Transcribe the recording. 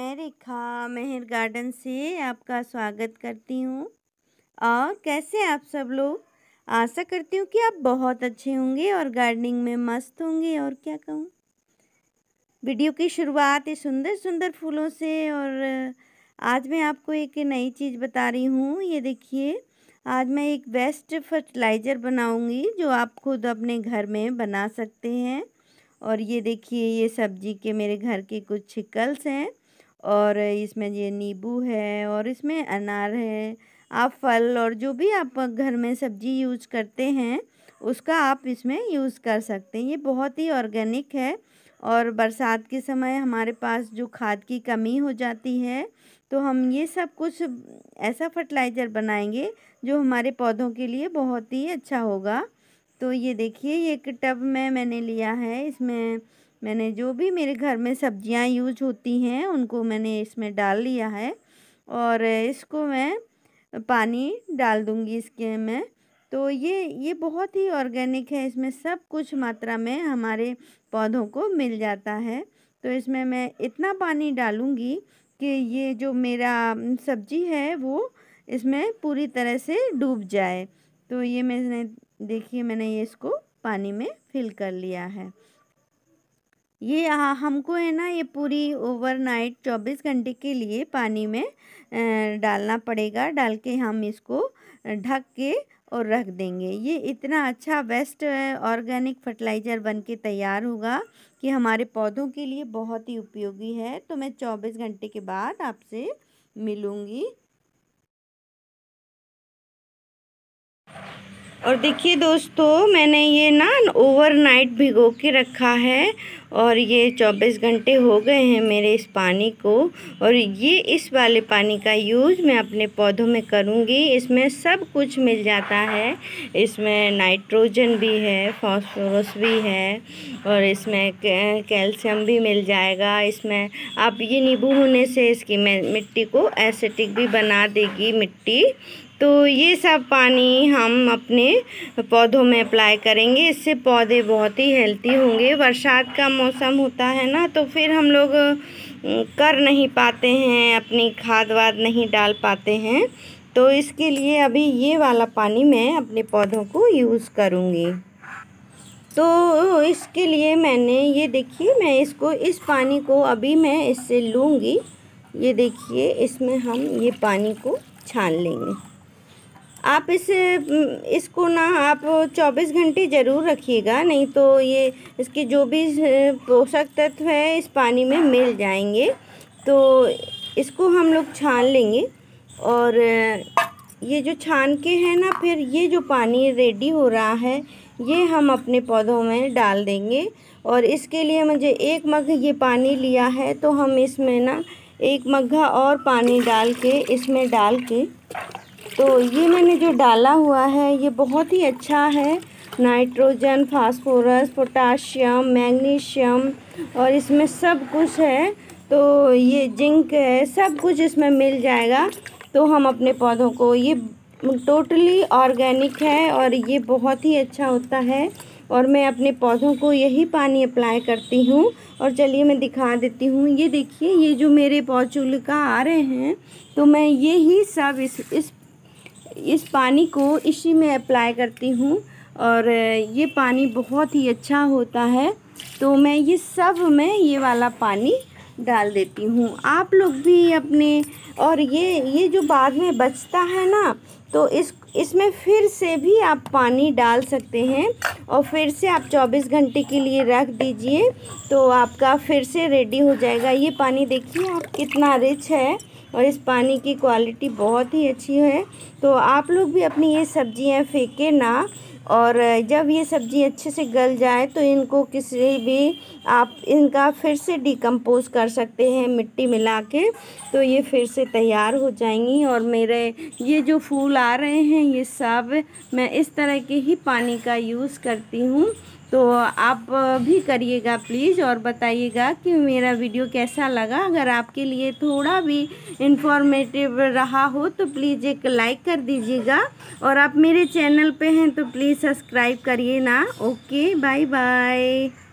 मैं रेखा मेहर गार्डन से आपका स्वागत करती हूँ और कैसे आप सब लोग आशा करती हूँ कि आप बहुत अच्छे होंगे और गार्डनिंग में मस्त होंगे और क्या कहूँ वीडियो की शुरुआत ये सुंदर सुंदर फूलों से और आज मैं आपको एक नई चीज़ बता रही हूँ ये देखिए आज मैं एक बेस्ट फर्टिलाइज़र बनाऊँगी जो आप खुद अपने घर में बना सकते हैं और ये देखिए ये सब्जी के मेरे घर के कुछ छिकल्स हैं और इसमें ये नींबू है और इसमें अनार है आप फल और जो भी आप घर में सब्जी यूज करते हैं उसका आप इसमें यूज़ कर सकते हैं ये बहुत ही ऑर्गेनिक है और बरसात के समय हमारे पास जो खाद की कमी हो जाती है तो हम ये सब कुछ ऐसा फर्टिलाइज़र बनाएंगे जो हमारे पौधों के लिए बहुत ही अच्छा होगा तो ये देखिए ये एक टब में मैंने लिया है इसमें मैंने जो भी मेरे घर में सब्जियां यूज होती हैं उनको मैंने इसमें डाल लिया है और इसको मैं पानी डाल दूँगी इसके में तो ये ये बहुत ही ऑर्गेनिक है इसमें सब कुछ मात्रा में हमारे पौधों को मिल जाता है तो इसमें मैं इतना पानी डालूँगी कि ये जो मेरा सब्जी है वो इसमें पूरी तरह से डूब जाए तो ये मैंने देखिए मैंने ये इसको पानी में फिल कर लिया है ये यहाँ हमको है ना ये पूरी ओवरनाइट 24 घंटे के लिए पानी में डालना पड़ेगा डाल के हम इसको ढक के और रख देंगे ये इतना अच्छा वेस्ट ऑर्गेनिक फर्टिलाइज़र बन के तैयार होगा कि हमारे पौधों के लिए बहुत ही उपयोगी है तो मैं 24 घंटे के बाद आपसे मिलूँगी और देखिए दोस्तों मैंने ये ना ओवरनाइट भिगो के रखा है और ये 24 घंटे हो गए हैं मेरे इस पानी को और ये इस वाले पानी का यूज़ मैं अपने पौधों में करूँगी इसमें सब कुछ मिल जाता है इसमें नाइट्रोजन भी है फॉस्फोरस भी है और इसमें कैल्शियम भी मिल जाएगा इसमें आप ये नींबू होने से इसकी मिट्टी को एसिटिक भी बना देगी मिट्टी तो ये सब पानी हम अपने पौधों में अप्लाई करेंगे इससे पौधे बहुत ही हेल्थी होंगे बरसात का मौसम होता है ना तो फिर हम लोग कर नहीं पाते हैं अपनी खाद वाद नहीं डाल पाते हैं तो इसके लिए अभी ये वाला पानी मैं अपने पौधों को यूज़ करूँगी तो इसके लिए मैंने ये देखिए मैं इसको इस पानी को अभी मैं इससे लूँगी ये देखिए इसमें हम ये पानी को छान लेंगे आप इस इसको ना आप 24 घंटे ज़रूर रखिएगा नहीं तो ये इसके जो भी पोषक तत्व है इस पानी में मिल जाएंगे तो इसको हम लोग छान लेंगे और ये जो छान के है ना फिर ये जो पानी रेडी हो रहा है ये हम अपने पौधों में डाल देंगे और इसके लिए मुझे एक मग ये पानी लिया है तो हम इसमें ना एक मग्घा और पानी डाल के इसमें डाल के तो ये मैंने जो डाला हुआ है ये बहुत ही अच्छा है नाइट्रोजन फास्फोरस पोटाशियम मैग्नीशियम और इसमें सब कुछ है तो ये जिंक है सब कुछ इसमें मिल जाएगा तो हम अपने पौधों को ये टोटली ऑर्गेनिक है और ये बहुत ही अच्छा होता है और मैं अपने पौधों को यही पानी अप्लाई करती हूँ और चलिए मैं दिखा देती हूँ ये देखिए ये जो मेरे का आ रहे हैं तो मैं ये ही सब इस इस इस पानी को इसी में अप्लाई करती हूँ और ये पानी बहुत ही अच्छा होता है तो मैं ये सब में ये वाला पानी डाल देती हूँ आप लोग भी अपने और ये ये जो बाद में बचता है ना तो इस इसमें फिर से भी आप पानी डाल सकते हैं और फिर से आप 24 घंटे के लिए रख दीजिए तो आपका फिर से रेडी हो जाएगा ये पानी देखिए आप कितना रिच है और इस पानी की क्वालिटी बहुत ही अच्छी है तो आप लोग भी अपनी ये सब्जियां फेंके ना और जब ये सब्ज़ी अच्छे से गल जाए तो इनको किसी भी आप इनका फिर से डिकम्पोज कर सकते हैं मिट्टी मिला के तो ये फिर से तैयार हो जाएंगी और मेरे ये जो फूल आ रहे हैं ये सब मैं इस तरह के ही पानी का यूज़ करती हूँ तो आप भी करिएगा प्लीज़ और बताइएगा कि मेरा वीडियो कैसा लगा अगर आपके लिए थोड़ा भी इन्फॉर्मेटिव रहा हो तो प्लीज़ एक लाइक कर दीजिएगा और आप मेरे चैनल पे हैं तो प्लीज़ सब्सक्राइब करिए ना ओके बाय बाय